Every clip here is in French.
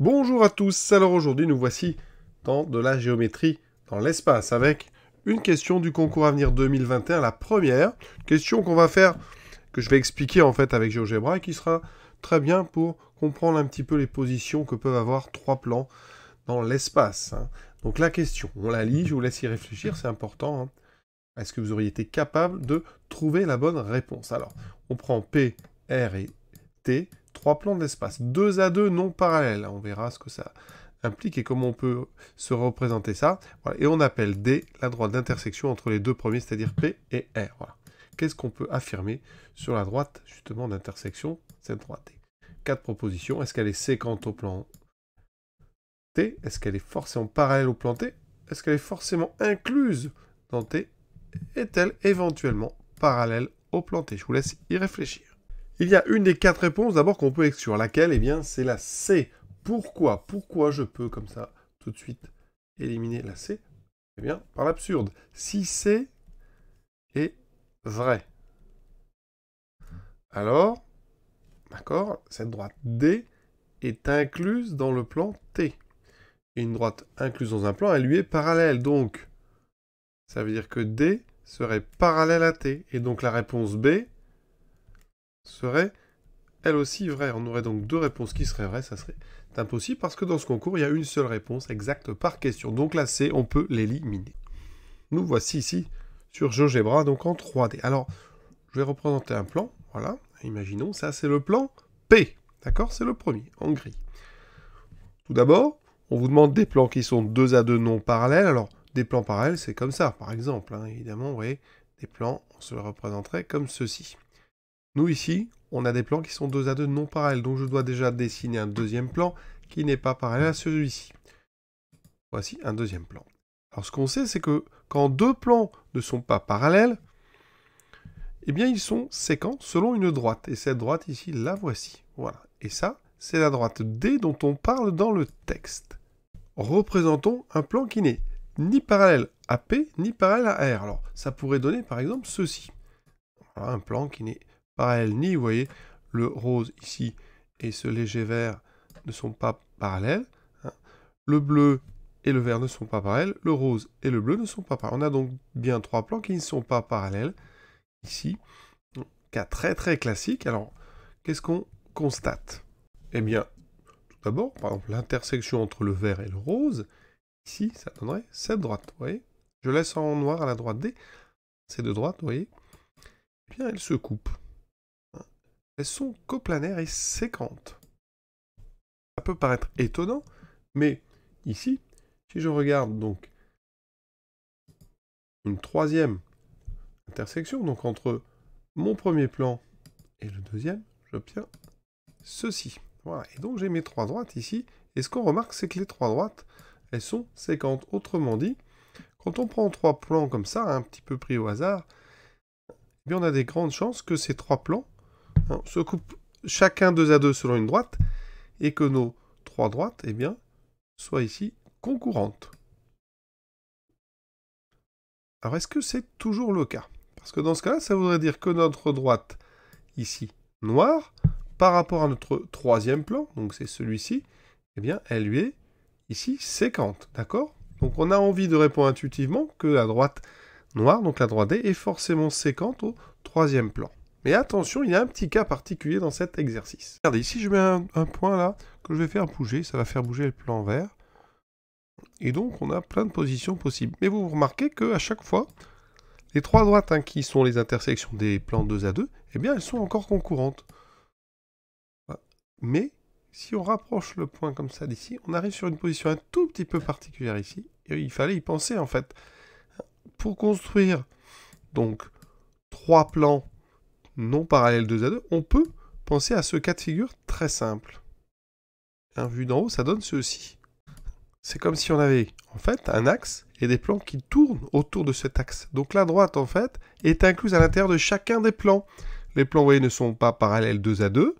Bonjour à tous, alors aujourd'hui nous voici dans de la géométrie dans l'espace avec une question du concours à venir 2021, la première question qu'on va faire, que je vais expliquer en fait avec GeoGebra et qui sera très bien pour comprendre un petit peu les positions que peuvent avoir trois plans dans l'espace. Hein. Donc la question, on la lit, je vous laisse y réfléchir, c'est important. Hein. Est-ce que vous auriez été capable de trouver la bonne réponse Alors, on prend P, R et T, trois plans d'espace, deux à deux non parallèles. On verra ce que ça implique et comment on peut se représenter ça. Et on appelle D la droite d'intersection entre les deux premiers, c'est-à-dire P et R. Qu'est-ce qu'on peut affirmer sur la droite justement d'intersection, cette droite t Quatre propositions. Est-ce qu'elle est séquente au plan T Est-ce qu'elle est forcément parallèle au plan T Est-ce qu'elle est forcément incluse dans T Est-elle éventuellement parallèle au plan T Je vous laisse y réfléchir. Il y a une des quatre réponses d'abord qu'on peut exclure. Laquelle Eh bien, c'est la C. Pourquoi Pourquoi je peux, comme ça, tout de suite, éliminer la C Eh bien, par l'absurde. Si C est vrai, alors, d'accord, cette droite D est incluse dans le plan T. une droite incluse dans un plan, elle lui est parallèle. Donc, ça veut dire que D serait parallèle à T. Et donc la réponse B serait elle aussi vraie. On aurait donc deux réponses qui seraient vraies, ça serait impossible parce que dans ce concours, il y a une seule réponse exacte par question. Donc là, c'est on peut l'éliminer. Nous voici ici sur GeoGebra, donc en 3D. Alors, je vais représenter un plan, voilà, imaginons, ça c'est le plan P, d'accord C'est le premier, en gris. Tout d'abord, on vous demande des plans qui sont deux à deux non parallèles. Alors, des plans parallèles, c'est comme ça, par exemple, hein, évidemment, vous voyez, des plans, on se les représenterait comme ceci. Nous ici, on a des plans qui sont deux à deux non parallèles, donc je dois déjà dessiner un deuxième plan qui n'est pas parallèle à celui-ci. Voici un deuxième plan. Alors ce qu'on sait, c'est que quand deux plans ne sont pas parallèles, eh bien ils sont séquents selon une droite. Et cette droite ici, la voici. Voilà. Et ça, c'est la droite D dont on parle dans le texte. Représentons un plan qui n'est ni parallèle à P, ni parallèle à R. Alors ça pourrait donner par exemple ceci. Voilà un plan qui n'est parallèles ni, vous voyez, le rose ici et ce léger vert ne sont pas parallèles. Hein. Le bleu et le vert ne sont pas parallèles. Le rose et le bleu ne sont pas parallèles. On a donc bien trois plans qui ne sont pas parallèles ici. cas très très classique. Alors, qu'est-ce qu'on constate Eh bien, tout d'abord, par exemple, l'intersection entre le vert et le rose, ici, ça donnerait cette droite, vous voyez Je laisse en noir à la droite D, ces deux droites, vous voyez eh bien, elles se coupent elles sont coplanaires et séquentes. Ça peut paraître étonnant, mais ici, si je regarde donc une troisième intersection, donc entre mon premier plan et le deuxième, j'obtiens ceci. Voilà, et donc j'ai mes trois droites ici, et ce qu'on remarque, c'est que les trois droites, elles sont séquentes. Autrement dit, quand on prend trois plans comme ça, un petit peu pris au hasard, eh on a des grandes chances que ces trois plans on se coupe chacun deux à deux selon une droite, et que nos trois droites, eh bien, soient ici concourantes. Alors est-ce que c'est toujours le cas Parce que dans ce cas-là, ça voudrait dire que notre droite, ici, noire, par rapport à notre troisième plan, donc c'est celui-ci, eh bien, elle lui est ici séquente, d'accord Donc on a envie de répondre intuitivement que la droite noire, donc la droite D, est forcément séquente au troisième plan. Mais attention, il y a un petit cas particulier dans cet exercice. Regardez, ici je mets un, point là que je vais faire bouger, ça va faire bouger le plan vert. Et donc on a plein de positions possibles. Mais vous remarquez qu'à chaque fois, les trois droites hein, qui sont les intersections des plans 2 à 2, eh bien elles sont encore concourantes. Mais si on rapproche le point comme ça d'ici, on arrive sur une position un tout petit peu particulière ici. Et il fallait y penser en fait. Pour construire donc trois plans non parallèle 2 à 2, on peut penser à ce cas de figure très simple. vu d'en haut, ça donne ceci. C'est comme si on avait en fait un axe et des plans qui tournent autour de cet axe. Donc la droite en fait est incluse à l'intérieur de chacun des plans. Les plans, vous voyez, ne sont pas parallèles 2 à 2,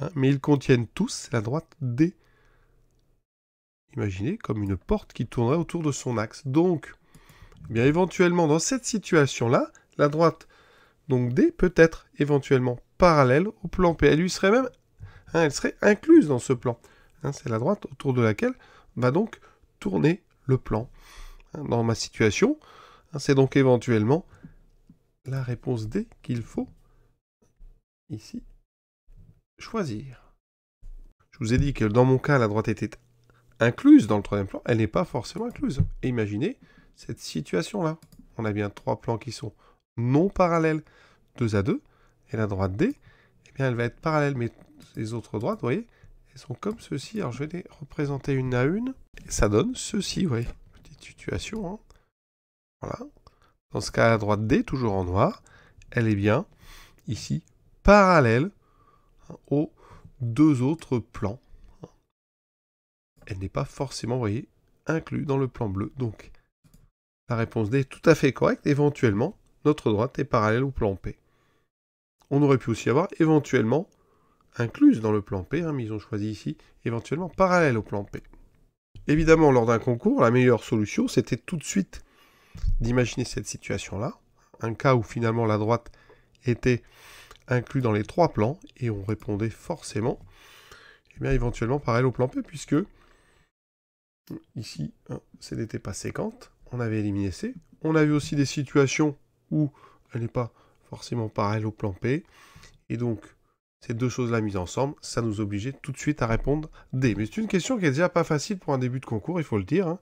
hein, mais ils contiennent tous la droite D. Imaginez comme une porte qui tournerait autour de son axe. Donc, eh bien éventuellement dans cette situation-là, la droite donc D peut être éventuellement parallèle au plan P. Elle lui serait même, hein, elle serait incluse dans ce plan. Hein, c'est la droite autour de laquelle va donc tourner le plan. Hein, dans ma situation, c'est donc éventuellement la réponse D qu'il faut ici choisir. Je vous ai dit que dans mon cas, la droite était incluse dans le troisième plan. Elle n'est pas forcément incluse. Et imaginez cette situation-là. On a bien trois plans qui sont non parallèle deux à deux et la droite D, eh bien, elle va être parallèle, mais les autres droites, vous voyez, elles sont comme ceci. Alors, je vais les représenter une à une. Et ça donne ceci, vous voyez. Petite situation. Hein. Voilà. Dans ce cas, la droite D, toujours en noir, elle est bien, ici, parallèle hein, aux deux autres plans. Hein. Elle n'est pas forcément, vous voyez, inclue dans le plan bleu. Donc, la réponse D est tout à fait correcte. Éventuellement, notre droite est parallèle au plan P. On aurait pu aussi avoir éventuellement incluse dans le plan P, hein, mais ils ont choisi ici éventuellement parallèle au plan P. Évidemment, lors d'un concours, la meilleure solution, c'était tout de suite d'imaginer cette situation-là, un cas où finalement la droite était incluse dans les trois plans, et on répondait forcément, eh éventuellement parallèle au plan P, puisque ici, hein, ce n'était pas séquente, on avait éliminé C. On a vu aussi des situations ou elle n'est pas forcément pareille au plan P. Et donc, ces deux choses-là mises ensemble, ça nous obligeait tout de suite à répondre D. Mais c'est une question qui est déjà pas facile pour un début de concours, il faut le dire. Hein.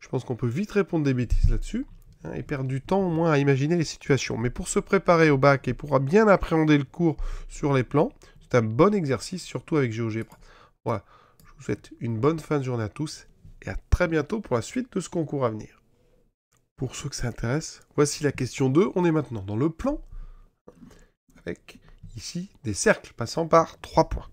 Je pense qu'on peut vite répondre des bêtises là-dessus hein, et perdre du temps au moins à imaginer les situations. Mais pour se préparer au bac et pour bien appréhender le cours sur les plans, c'est un bon exercice, surtout avec GeoGebra. Voilà, je vous souhaite une bonne fin de journée à tous et à très bientôt pour la suite de ce concours à venir. Pour ceux que ça intéresse, voici la question 2. On est maintenant dans le plan, avec ici des cercles passant par trois points.